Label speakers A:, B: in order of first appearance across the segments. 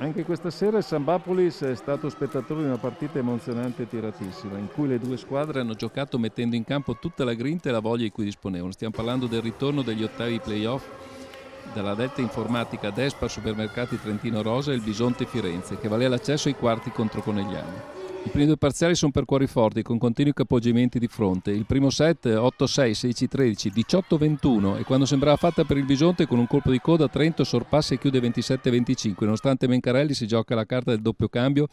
A: Anche questa sera il Sambapolis è stato spettatore di una partita emozionante e tiratissima, in cui le due squadre hanno giocato mettendo in campo tutta la grinta e la voglia di cui disponevano. Stiamo parlando del ritorno degli ottavi playoff dalla Delta Informatica Despa Supermercati Trentino Rosa e il Bisonte Firenze, che valeva l'accesso ai quarti contro Conegliano. I primi due parziali sono per cuori forti, con continui capoggiamenti di fronte. Il primo set 8-6, 16-13, 18-21 e quando sembrava fatta per il Bisonte con un colpo di coda Trento sorpassa e chiude 27-25, nonostante Mencarelli si gioca la carta del doppio cambio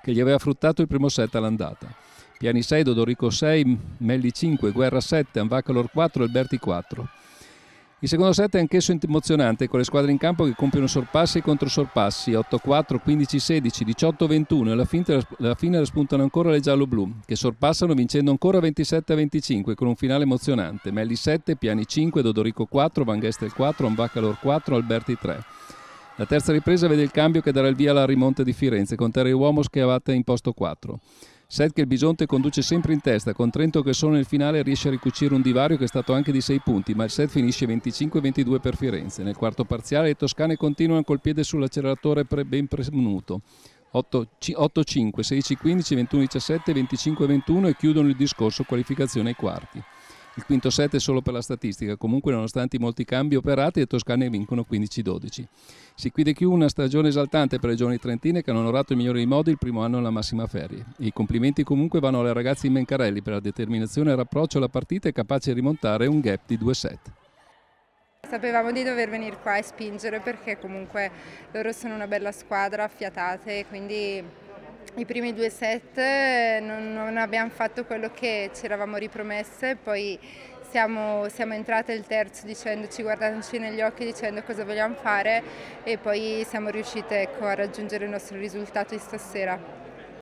A: che gli aveva fruttato il primo set all'andata. Piani 6, Dodorico 6, Melli 5, Guerra 7, Anvacalor 4 Alberti 4. Il secondo set è anch'esso emozionante con le squadre in campo che compiono sorpassi e controsorpassi 8-4, 15-16, 18-21 e alla fine, alla fine spuntano ancora le giallo-blu che sorpassano vincendo ancora 27-25 con un finale emozionante. Melli 7, Piani 5, Dodorico 4, Van Gestel 4, Ambacalor 4, Alberti 3. La terza ripresa vede il cambio che darà il via alla rimonta di Firenze con Terry Uomos che abatte in posto 4. Set che il Bisonte conduce sempre in testa, con Trento che solo nel finale riesce a ricucire un divario che è stato anche di 6 punti, ma il set finisce 25-22 per Firenze. Nel quarto parziale le toscane continuano col piede sull'acceleratore pre- ben premuto. 8-5, 16-15, 21-17, 25-21 e chiudono il discorso qualificazione ai quarti. Il quinto set è solo per la statistica, comunque nonostante i molti cambi operati le toscane vincono 15-12. Si chiude qui una stagione esaltante per le giovani trentine che hanno onorato il migliore dei modi il primo anno alla massima ferie. I complimenti comunque vanno alle ragazze in Mencarelli per la determinazione e l'approccio alla partita capace di rimontare un gap di due set.
B: Sapevamo di dover venire qua e spingere perché comunque loro sono una bella squadra, affiatate, quindi i primi due set eh, non, non abbiamo fatto quello che ci eravamo ripromesse, poi siamo, siamo, entrate il terzo dicendoci, guardandoci negli occhi dicendo cosa vogliamo fare e poi siamo riuscite ecco, a raggiungere il nostro risultato di stasera.